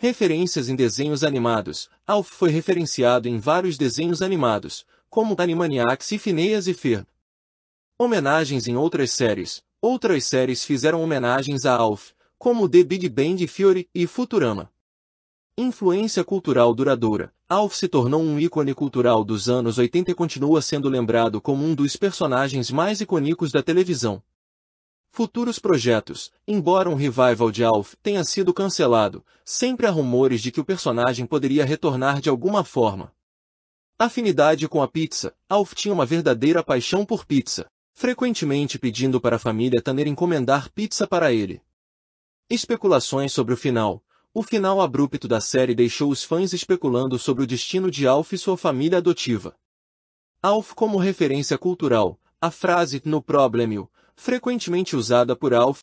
Referências em desenhos animados. Alf foi referenciado em vários desenhos animados, como Animaniacs e Phineas e Ferb. Homenagens em outras séries. Outras séries fizeram homenagens a Alf, como The Big Bang Theory e Futurama. Influência cultural duradoura. Alf se tornou um ícone cultural dos anos 80 e continua sendo lembrado como um dos personagens mais icônicos da televisão. Futuros projetos, embora um revival de Alf tenha sido cancelado, sempre há rumores de que o personagem poderia retornar de alguma forma. Afinidade com a pizza, Alf tinha uma verdadeira paixão por pizza, frequentemente pedindo para a família Tanner encomendar pizza para ele. Especulações sobre o final. O final abrupto da série deixou os fãs especulando sobre o destino de Alf e sua família adotiva. Alf como referência cultural, a frase No Problem You frequentemente usada por Alf,